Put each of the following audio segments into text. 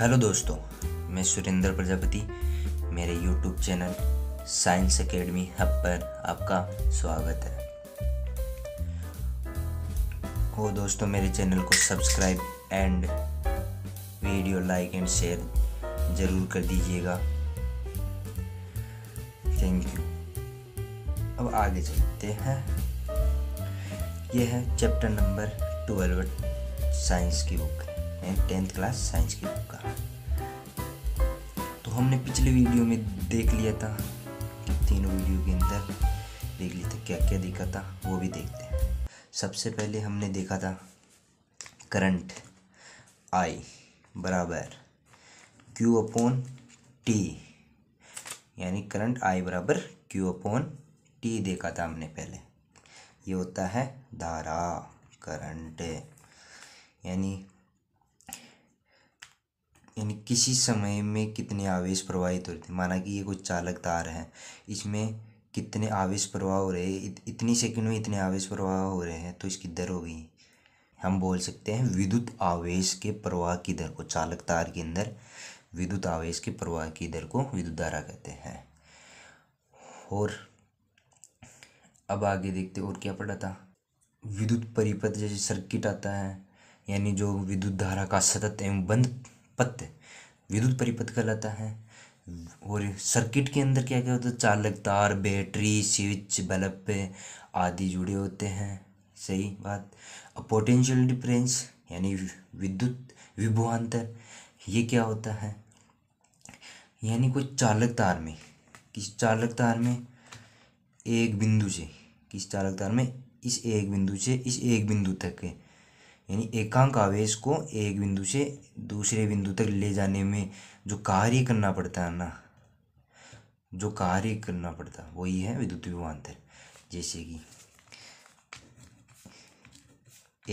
hello दोस्तों मैं सुरेंद्र प्रजापति मेरे YouTube channel Science Academy Hub पर आपका स्वागत है वो दोस्तों मेरे चैनल को subscribe and video like and share ज़रूर कर दीजिएगा थैंक यू अब आगे चलते हैं यह है चैप्टर नंबर ट्वेल्व साइंस की बुक टेंथ क्लास साइंस की बुक तो हमने पिछले वीडियो में देख लिया था तीनों वीडियो के अंदर देख लिया था क्या क्या देखा था वो भी देखते हैं सबसे पहले हमने देखा था करंट आई बराबर क्यू अपॉन टी यानी करंट आई बराबर क्यू अपॉन टी देखा था हमने पहले ये होता है धारा करंट यानी यानी किसी समय में कितने आवेश प्रवाहित हो रहे थे माना कि ये कोई चालक तार है इसमें कितने आवेश प्रवाह हो रहे इत, इतनी सेकंड में इतने आवेश प्रवाह हो रहे हैं तो इसकी दर होगी हम बोल सकते हैं विद्युत आवेश के प्रवाह की दर को चालक तार के अंदर विद्युत आवेश के प्रवाह की दर को विद्युत धारा कहते हैं और अब आगे देखते और क्या पढ़ा था विद्युत परिपथ जैसे सर्किट आता है यानी जो विद्युत धारा का सतत एवं बंद पत्ते विद्युत परिपथ कहलाता है और सर्किट के अंदर क्या क्या होता है चालक तार बैटरी स्विच बल्ब आदि जुड़े होते हैं सही बात अब पोटेंशियल डिफरेंस यानी विद्युत विभुआंतर ये क्या होता है यानी कोई चालक तार में किस चालक तार में एक बिंदु से किस चालक तार में इस एक बिंदु से इस एक बिंदु तक के यानी एकांक आवेश को एक बिंदु से दूसरे बिंदु तक ले जाने में जो कार्य करना पड़ता है ना जो कार्य करना पड़ता है वही है विद्युत विभवान्तर जैसे कि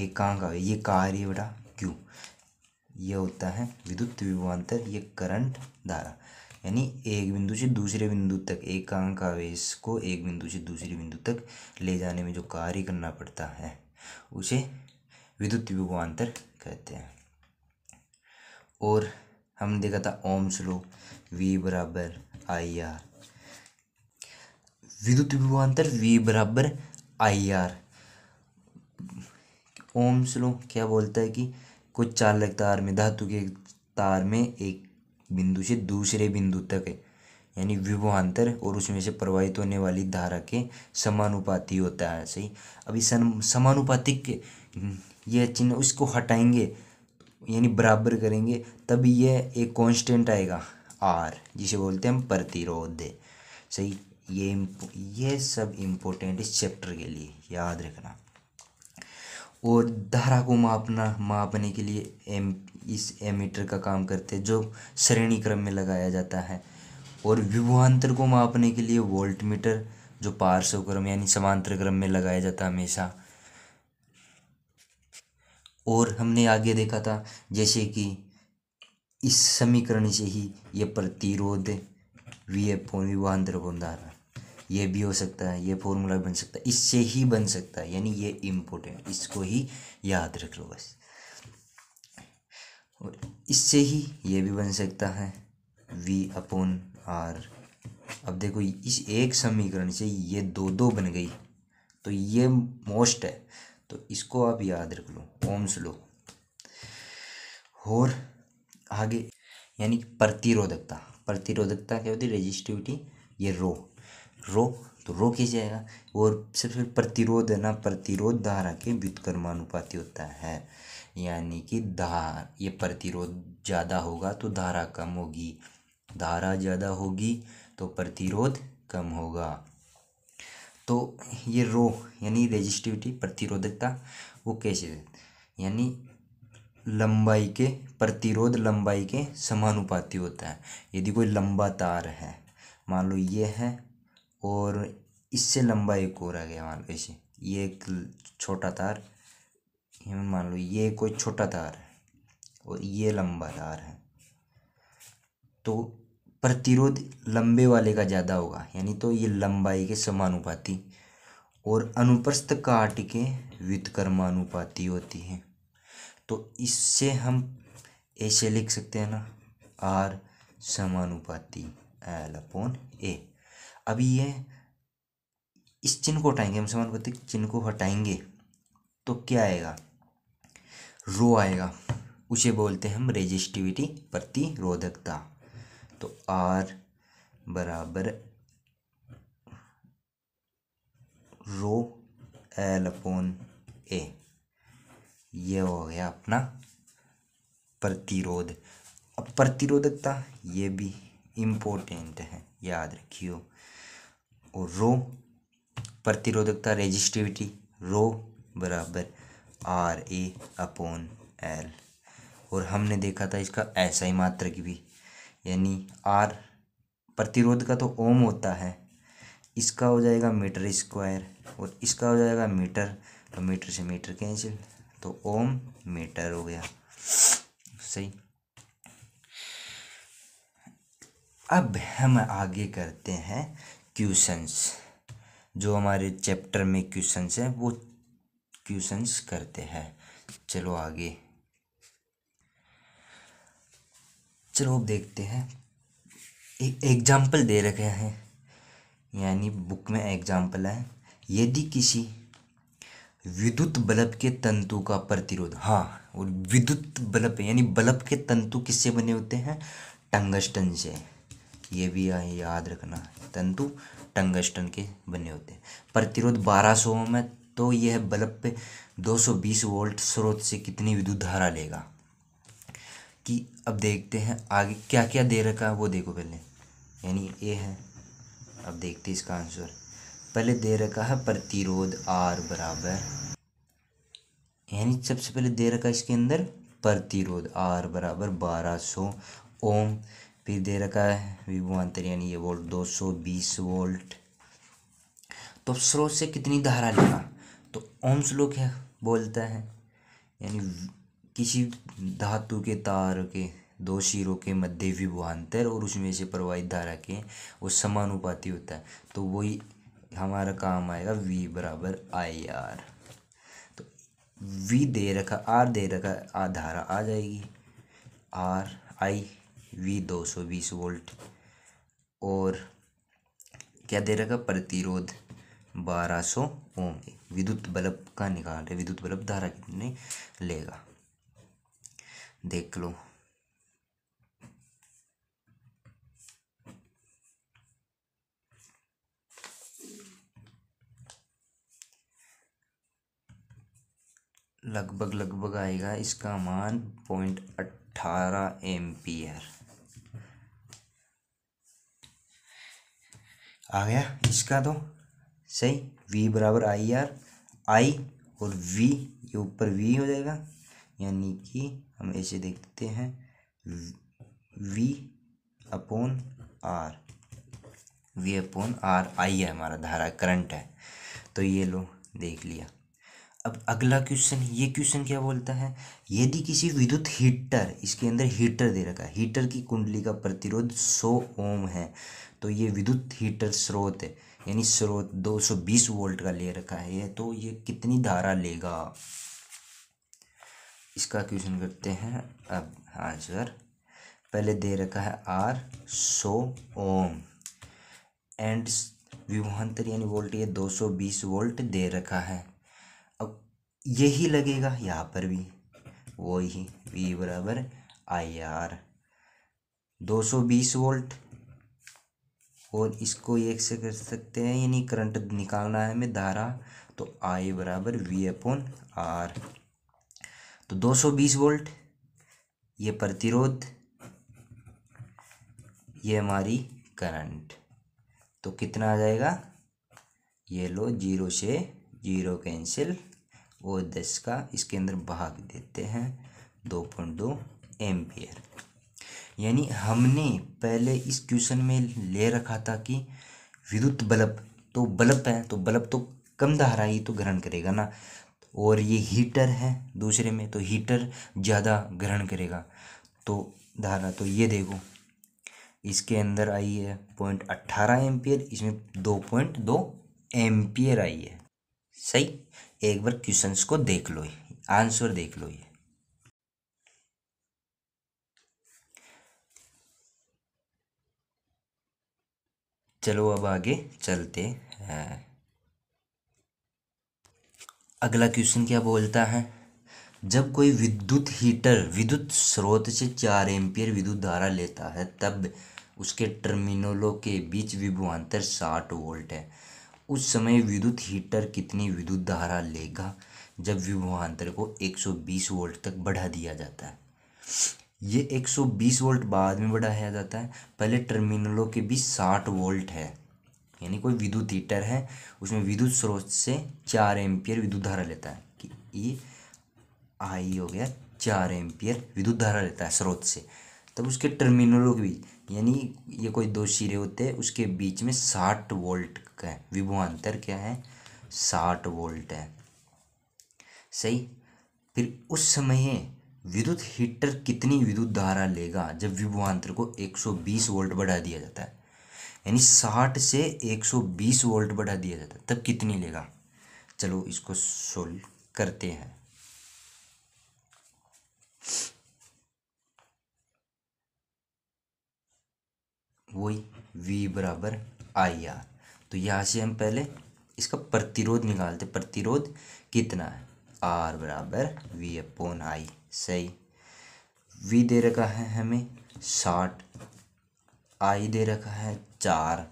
एकांक आवेश ये कार्य बड़ा क्यू ये होता है विद्युत विभवान्तर ये करंट धारा यानी एक बिंदु से दूसरे बिंदु तक एकांक आवेश को एक बिंदु से दूसरे बिंदु तक ले जाने में जो कार्य करना पड़ता है उसे विद्युत विभवान्तर कहते हैं और हमने देखा था ओम स्लो वी बराबर आई आर विद्युत विभवान्तर वी बराबर आई आर ओम स्लो क्या बोलता है कि कुछ चालक तार में धातु के तार में एक बिंदु से दूसरे बिंदु तक है यानी विभवान्तर और उसमें से प्रवाहित होने वाली धारा के समानुपाती होता है सही अभी समानुपातिक ये चिन्ह उसको हटाएंगे यानी बराबर करेंगे तभी यह एक कांस्टेंट आएगा आर जिसे बोलते हैं हम प्रतिरोध सही ये ये सब इम्पोर्टेंट इस चैप्टर के लिए याद रखना और धारा को मापना मापने के लिए एम इस एमीटर का काम करते हैं जो श्रेणी क्रम में लगाया जाता है और विभुआंतर को मापने के लिए वोल्ट मीटर जो पार्श्व क्रम यानी समांतर क्रम में लगाया जाता है हमेशा और हमने आगे देखा था जैसे कि इस समीकरण से ही ये प्रतिरोध वी अपॉन विवाहांतर अपॉन धारा ये भी हो सकता है ये फॉर्मूला बन सकता है इससे ही बन सकता है यानी ये इम्पोर्टेंट इसको ही याद रख लो बस और इससे ही ये भी बन सकता है वी अपोन आर अब देखो इस एक समीकरण से ये दो दो बन गई तो ये मोस्ट है तो इसको आप याद रख लो ओम्स लो और आगे यानी प्रतिरोधकता प्रतिरोधकता क्या होती है रेजिस्टिविटी ये रो रो तो रो कैसे जाएगा और सबसे प्रतिरोध है ना प्रतिरोध धारा के व्युत्कर्मानुपाती होता है यानी कि धार ये प्रतिरोध ज़्यादा होगा तो धारा कम होगी धारा ज़्यादा होगी तो प्रतिरोध कम होगा तो ये रो यानी रेजिस्टिविटी प्रतिरोधकता वो कैसे यानी लंबाई के प्रतिरोध लंबाई के समानुपाती होता है यदि कोई लंबा तार है मान लो ये है और इससे लंबाई को रह गया मान लो ऐसे ये एक छोटा तार मान लो ये कोई छोटा तार है और ये लंबा तार है तो प्रतिरोध लंबे वाले का ज़्यादा होगा यानी तो ये लंबाई के समानुपाति और अनुप्रस्थ काट के व्युतकर्मानुपाती होती है तो इससे हम ऐसे लिख सकते हैं ना आर समानुपाति एल अपॉन ए अभी ये इस चिन्ह को हटाएंगे हम समानुपाति चिन्ह को हटाएंगे तो क्या आएगा रो आएगा उसे बोलते हैं हम रेजिस्टिविटी प्रतिरोधकता तो आर बराबर रो एल अपोन ए ये हो गया अपना प्रतिरोध अब प्रतिरोधकता ये भी इम्पोर्टेंट है याद रखियो और रो प्रतिरोधकता रेजिस्टिविटी रो बराबर आर ए अपोन एल और हमने देखा था इसका ऐसा ही मात्र की भी यानी आर प्रतिरोध का तो ओम होता है इसका हो जाएगा मीटर स्क्वायर और इसका हो जाएगा मीटर तो मीटर से मीटर कैंसिल तो ओम मीटर हो गया सही अब हम आगे करते हैं क्यूशंस जो हमारे चैप्टर में क्यूशंस हैं वो क्यूशंस करते हैं चलो आगे चलो अब देखते हैं एक एग्जाम्पल दे रखे हैं यानी बुक में एग्जाम्पल है यदि किसी विद्युत बल्ब के तंतु का प्रतिरोध हाँ और विद्युत बल्ब यानी बल्ब के तंतु किससे बने होते हैं टंगस्टन से ये भी याद रखना तंतु टंगस्टन के बने होते हैं प्रतिरोध 1200 सौ में तो यह बल्ब पे 220 वोल्ट स्रोत से कितनी विद्युत धारा लेगा कि अब देखते हैं आगे क्या क्या दे रखा है वो देखो पहले यानी ये है अब देखते इसका आंसर पहले दे रखा है प्रतिरोध आर बराबर यानी सबसे पहले दे रखा है इसके अंदर प्रतिरोध आर बराबर बारह सौ ओम फिर दे रखा है विभुआंतर यानी ये वोल्ट दो सौ बीस वोल्ट तो स्रोत से कितनी धारा लेना तो ओम स्लोक है बोलता है यानी किसी धातु के तार के दो सिरों के मध्य विभवांतर और उसमें से प्रवाहित धारा के वो समानुपाती होता है तो वही हमारा काम आएगा वी बराबर आई आर तो वी दे रखा आर दे रखा आ धारा आ जाएगी आर आई वी दो सौ बीस वोल्ट और क्या दे रखा प्रतिरोध बारह सौ ओम विद्युत बल्ब का निकाल रहे विद्युत बल्ब धारा कितने लेगा देख लो लगभग लगभग आएगा इसका मान पॉइंट अट्ठारह एम्पियर आ गया इसका तो सही v बराबर आई आर आई और v ये ऊपर v हो जाएगा यानी कि हम ऐसे देखते हैं V upon R V upon R I है हमारा धारा करंट है तो ये लो देख लिया अब अगला क्वेश्चन ये क्वेश्चन क्या बोलता है यदि किसी विद्युत हीटर इसके अंदर हीटर दे रखा है हीटर की कुंडली का प्रतिरोध 100 ओम है तो ये विद्युत हीटर स्रोत है यानी स्रोत 220 वोल्ट का ले रखा है तो ये कितनी धारा लेगा इसका क्वेश्चन करते हैं अब आंसर पहले दे रखा है आर सो ओम एंड विभांतर यानी सौ बीस वोल्ट दे रखा है अब यही लगेगा यहाँ पर भी वो ही वी बराबर आई आर दो सौ बीस वोल्ट और इसको एक से कर सकते हैं यानी करंट निकालना है हमें धारा तो आई बराबर वी अपॉन आर तो 220 वोल्ट ये प्रतिरोध ये हमारी करंट तो कितना आ जाएगा ये लो जीरो से जीरो कैंसिल और दस का इसके अंदर भाग देते हैं दो पॉइंट दो एम्पियर यानी हमने पहले इस क्वेश्चन में ले रखा था कि विद्युत बल्ब तो बल्ब है तो बल्ब तो कम धारा ही तो ग्रहण करेगा ना और ये हीटर है दूसरे में तो हीटर ज़्यादा ग्रहण करेगा तो धारा तो ये देखो इसके अंदर आई है पॉइंट अट्ठारह एम्पियर इसमें दो पॉइंट दो एम्पियर आई है सही एक बार क्वेश्चंस को देख लो आंसर देख लो ये चलो अब आगे चलते हैं अगला क्वेश्चन क्या बोलता है जब कोई विद्युत हीटर विद्युत स्रोत से चार एम्पियर विद्युत धारा लेता है तब उसके टर्मिनलों के बीच विभवान्तर साठ वोल्ट है उस समय विद्युत हीटर कितनी विद्युत धारा लेगा जब विभवान्तर को 120 वोल्ट तक बढ़ा दिया जाता है ये 120 वोल्ट बाद में बढ़ाया जाता है पहले टर्मिनलों के बीच 60 वोल्ट है यानी कोई विद्युत हीटर है उसमें विद्युत स्रोत से चार एम्पियर विद्युत धारा लेता है कि ये e, आई हो गया चार एम्पियर विद्युत धारा लेता है स्रोत से तब उसके टर्मिनलों के बीच यानी ये कोई दो सिरे होते हैं उसके बीच में साठ वोल्ट का है विभवान्तर क्या है साठ वोल्ट है सही फिर उस समय विद्युत हीटर कितनी विद्युत धारा लेगा जब विभवान्तर को 120 वोल्ट बढ़ा दिया जाता है यानी साठ से एक सौ बीस वोल्ट बढ़ा दिया जाता तब कितनी लेगा चलो इसको सोल्व करते हैं वही v बराबर आई आर तो यहाँ से हम पहले इसका प्रतिरोध निकालते प्रतिरोध कितना है आर बराबर वी अपोन आई सही v दे रखा है हमें साठ आई दे रखा है चार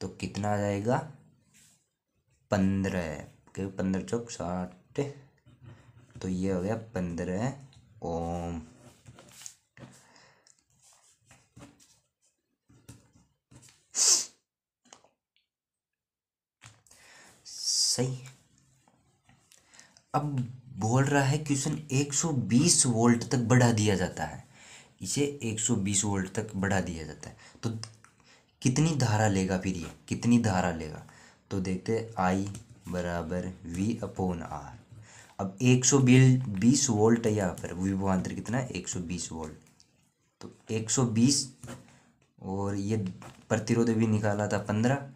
तो कितना आ जाएगा पंद्रह क्योंकि पंद्रह चौक साठ तो ये हो गया पंद्रह ओम सही अब बोल रहा है क्वेश्चन 120 वोल्ट तक बढ़ा दिया जाता है इसे 120 वोल्ट तक बढ़ा दिया जाता है तो कितनी धारा लेगा फिर ये कितनी धारा लेगा तो देखते आई बराबर वी अपोन आर अब एक सौ बीस वोल्ट है यहाँ पर विभवान्तर कितना है एक सौ बीस वोल्ट तो एक सौ बीस और ये प्रतिरोध भी निकाला था पंद्रह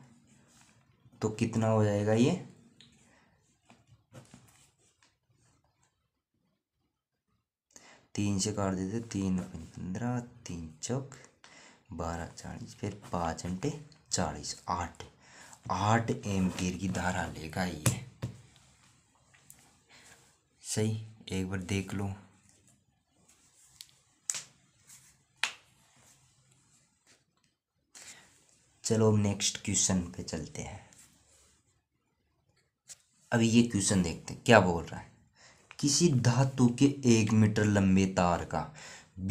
तो कितना हो जाएगा ये तीन से काट देते तीन पंद्रह तीन चौक बारह चालीस फिर पाँच घंटे चालीस आठ आठ एम्पीयर की धारा लेगा ये सही एक बार देख लो चलो अब नेक्स्ट क्वेश्चन पे चलते हैं अभी ये क्वेश्चन देखते हैं क्या बोल रहा है किसी धातु के एक मीटर लंबे तार का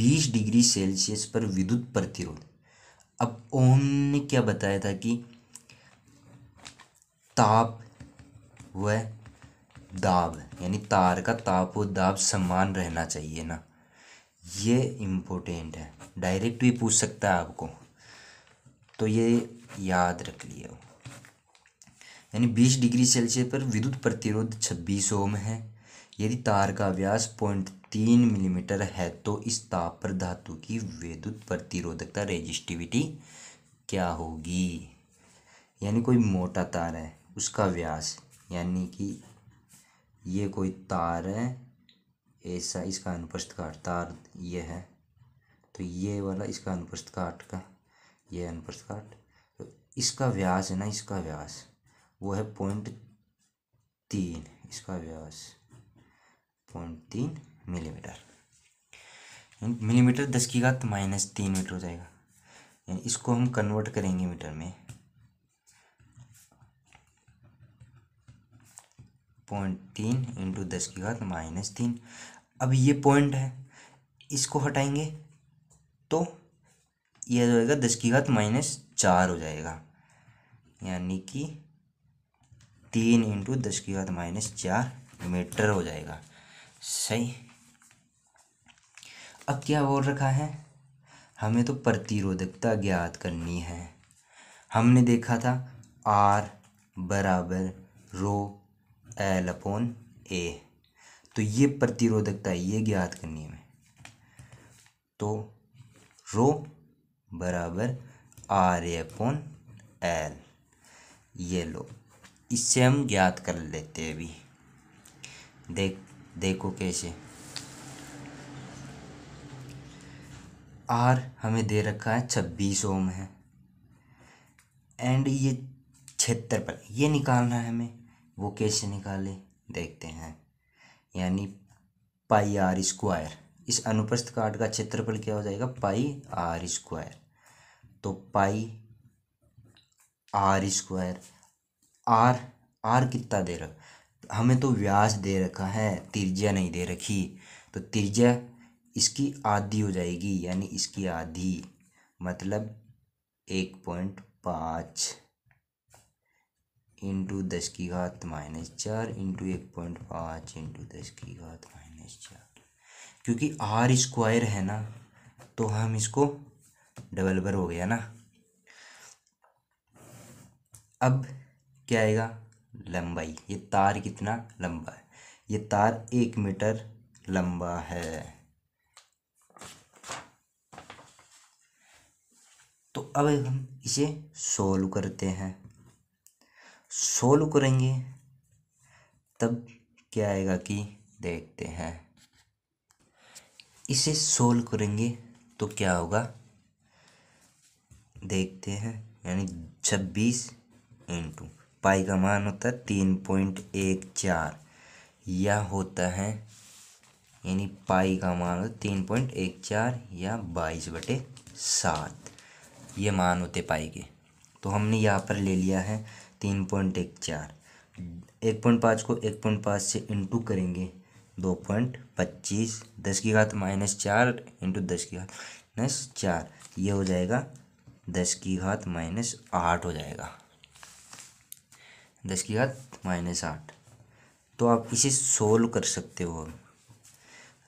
20 डिग्री सेल्सियस पर विद्युत प्रतिरोध अब ओम ने क्या बताया था कि ताप व दाब यानी तार का ताप व दाब समान रहना चाहिए ना ये इम्पोर्टेंट है डायरेक्ट भी पूछ सकता है आपको तो ये याद रख लिया यानी 20 डिग्री सेल्सियस पर विद्युत प्रतिरोध 26 ओम है यदि तार का व्यास पॉइंट तीन मिलीमीटर है तो इस ताप पर धातु की विद्युत प्रतिरोधकता रेजिस्टिविटी क्या होगी यानी कोई मोटा तार है उसका व्यास यानी कि ये कोई तार है ऐसा इसका काट तार ये है तो ये वाला इसका काट का ये काट तो इसका व्यास है ना इसका व्यास वो है पॉइंट तीन इसका व्यास पॉइंट तीन मिलीमीटर मिलीमीटर दस की घात माइनस तीन मीटर हो जाएगा यानी इसको हम कन्वर्ट करेंगे मीटर में पॉइंट तीन इंटू दस की घात माइनस तीन अब ये पॉइंट है इसको हटाएंगे तो यह जो होगा दस की घात माइनस चार हो जाएगा यानी कि तीन इंटू दस की घात माइनस चार मीटर हो जाएगा सही अब क्या बोल रखा है हमें तो प्रतिरोधकता ज्ञात करनी है हमने देखा था आर बराबर रो एल अपॉन ए तो ये प्रतिरोधकता ये ज्ञात करनी है तो रो बराबर आर ए अपोन एल ये लो इससे हम ज्ञात कर लेते हैं अभी देख देखो कैसे आर हमें दे रखा है छब्बीस ओम है एंड ये छिहत्तर पर ये निकालना है हमें वो कैसे निकाले देखते हैं यानी पाई आर स्क्वायर इस अनुप्रस्थ काट का क्षेत्रफल क्या हो जाएगा पाई आर स्क्वायर तो pi R square R R कितना दे रहा हमें तो व्यास दे रखा है तिरजा नहीं दे रखी तो तिरजा इसकी आधी हो जाएगी यानी इसकी आधी मतलब एक पॉइंट पाँच इंटू दस की घात माइनस चार इंटू एक पॉइंट पाँच इंटू दस की घात माइनस चार क्योंकि आर स्क्वायर है ना तो हम इसको डबल बर हो गया ना अब क्या आएगा लंबाई ये तार कितना लंबा है ये तार एक मीटर लंबा है तो अब हम इसे सोल्व करते हैं सोल्व करेंगे तब क्या आएगा कि देखते हैं इसे सोल्व करेंगे तो क्या होगा देखते हैं यानी छब्बीस इंटू पाई का मान होता है तीन पॉइंट एक चार यह होता है यानी पाई का मान होता है तीन पॉइंट एक चार या बाईस बटे सात ये मान होते पाई के तो हमने यहाँ पर ले लिया है तीन पॉइंट एक चार एक पॉइंट पाँच को एक पॉइंट पाँच से इंटू करेंगे दो पॉइंट पच्चीस दस की घात माइनस चार इंटू दस की घात माइनस चार ये हो जाएगा दस की घात माइनस आठ हो जाएगा दस की घात माइनस आठ तो आप इसे सोल्व कर सकते हो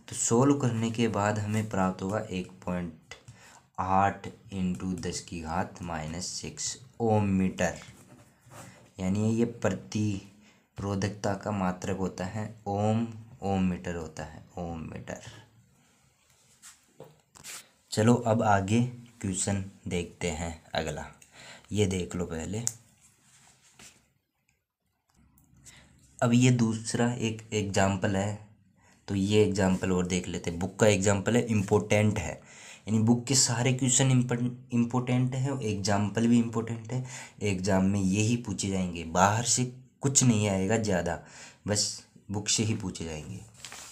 तो सोल्व करने के बाद हमें प्राप्त होगा एक पॉइंट आठ इंटू दस की घात माइनस सिक्स ओम मीटर यानी ये प्रतिरोधकता का मात्रक होता है ओम ओम मीटर होता है ओम मीटर चलो अब आगे क्वेश्चन देखते हैं अगला ये देख लो पहले अब ये दूसरा एक एग्जाम्पल है तो ये एग्जाम्पल और देख लेते हैं बुक का एग्जाम्पल है इम्पोर्टेंट है यानी बुक के सारे क्वेश्चन इम्पोर्टेंट है और एग्जाम्पल भी इम्पोर्टेंट है एग्ज़ाम में यही पूछे जाएंगे बाहर से कुछ नहीं आएगा ज़्यादा बस बुक से ही पूछे जाएंगे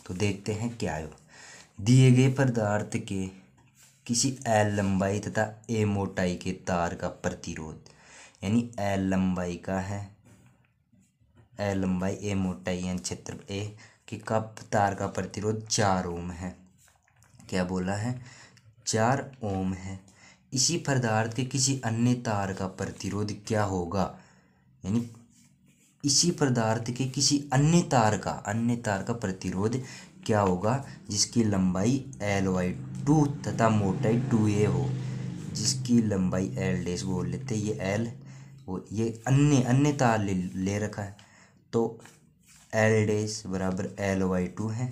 तो देखते हैं क्या है दिए गए पदार्थ के किसी एल लंबाई तथा ए मोटाई के तार का प्रतिरोध यानी एल लंबाई का है ए लंबाई ए मोटाई एन क्षेत्र ए कि कब तार का प्रतिरोध चार ओम है क्या बोला है चार ओम है इसी पदार्थ के किसी अन्य तार का प्रतिरोध क्या होगा यानी इसी पदार्थ के किसी अन्य तार का अन्य तार का प्रतिरोध क्या होगा जिसकी लंबाई एल वाई टू तथा मोटाई टू ए हो जिसकी लंबाई एल डेस बोल लेते ये एल वो ये अन्य अन्य तार ले, ले रखा है तो एल डैश बराबर एल वाई टू है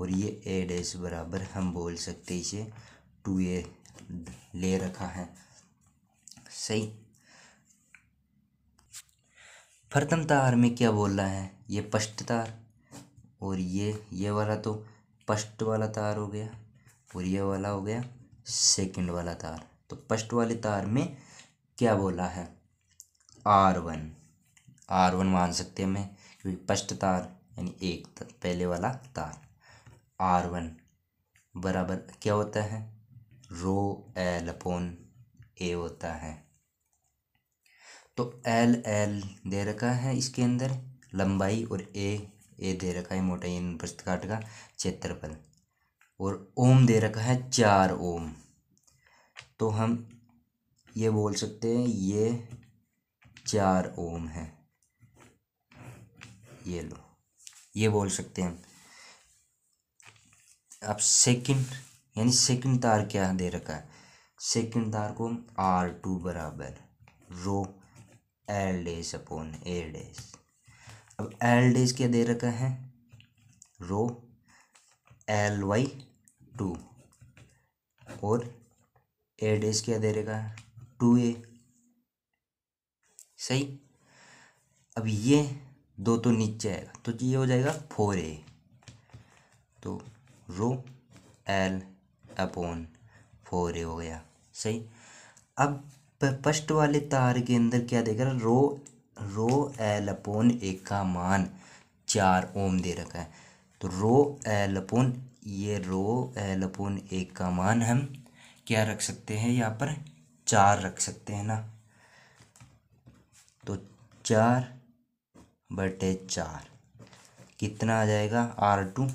और ये ए डैश बराबर हम बोल सकते इसे टू ए ले रखा है सही प्रथम तार में क्या बोल रहा है ये पष्ट तार और ये ये वाला तो पष्ट वाला तार हो गया और ये वाला हो गया सेकंड वाला तार तो पष्ट वाले तार में क्या बोला है आर वन आर वन मान सकते हैं हमें क्योंकि पष्ट तार यानी एक तर, पहले वाला तार आर वन बराबर क्या होता है रो एल अपोन ए होता है तो एल एल दे रखा है इसके अंदर लंबाई और ए ए दे रखा है मोटाई काट का क्षेत्रफल और ओम दे रखा है चार ओम तो हम ये बोल सकते हैं ये चार ओम है ये लो ये बोल सकते हैं हम अब सेकंड यानी सेकंड तार क्या दे रखा है सेकंड तार को आर टू बराबर rho L dash upon A dash अब एल डेज क्या दे रखा है रो एल वाई टू और ए डेज क्या दे रखा है टू ए सही अब ये दो तो नीचे आएगा तो ये हो जाएगा फोर ए तो rho L upon four A हो गया सही अब फर्स्ट वाले तार के अंदर क्या देखा रो रो एल अपोन ए का मान चार ओम दे रखा है तो रो एल अपोन ये रो एल अपोन ए का मान हम क्या रख सकते हैं यहाँ पर चार रख सकते हैं ना तो चार बटे चार कितना आ जाएगा आर टू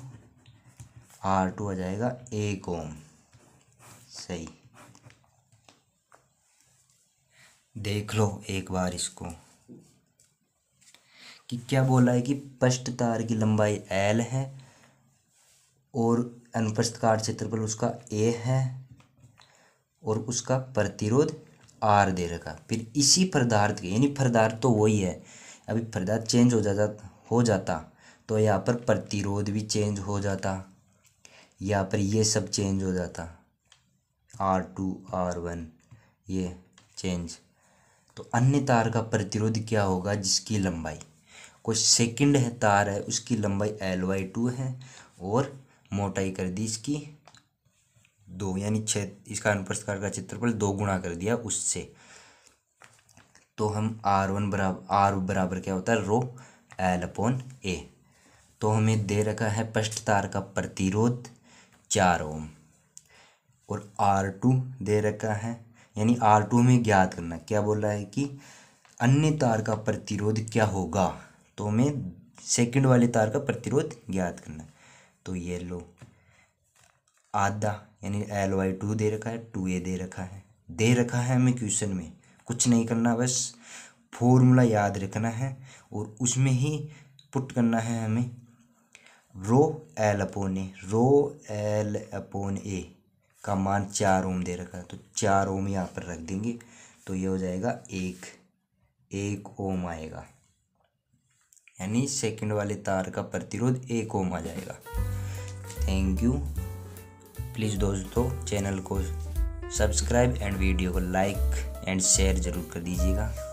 आर टू आ जाएगा एक ओम सही देख लो एक बार इसको कि क्या बोला है कि पष्ट तार की लंबाई एल है और अनपष्ट कार क्षेत्रफल उसका ए है और उसका प्रतिरोध आर दे रखा फिर इसी पदार्थ के यानी पदार्थ तो वही है अभी पर्दा चेंज हो जाता हो जाता तो यहाँ पर प्रतिरोध भी चेंज हो जाता यहाँ पर ये सब चेंज हो जाता आर टू आर वन ये चेंज तो अन्य तार का प्रतिरोध क्या होगा जिसकी लंबाई कुछ सेकंड है तार है उसकी लंबाई एल वाई टू है और मोटाई कर दी इसकी दो यानी छः इसका अनुप्रस्कार का चित्रफल दो गुणा कर दिया उससे तो हम आर वन बराबर आर बराबर क्या होता है रो एल अपोन ए तो हमें दे रखा है पृष्ठ तार का प्रतिरोध चार ओम और आर टू दे रखा है यानी आर टू में ज्ञात करना क्या बोल रहा है कि अन्य तार का प्रतिरोध क्या होगा तो हमें सेकंड वाले तार का प्रतिरोध ज्ञात करना तो ये लो आधा यानी एल वाई टू दे रखा है टू ए दे रखा है दे रखा है हमें क्वेश्चन में कुछ नहीं करना बस फॉर्मूला याद रखना है और उसमें ही पुट करना है हमें rho L upon A rho L upon A का मान चार ओम दे रखा है तो चार ओम यहाँ पर रख देंगे तो ये हो जाएगा एक एक ओम आएगा यानी सेकंड वाले तार का प्रतिरोध एक ओम आ जाएगा थैंक यू प्लीज़ दोस्तों चैनल को सब्सक्राइब एंड वीडियो को लाइक एंड शेयर ज़रूर कर दीजिएगा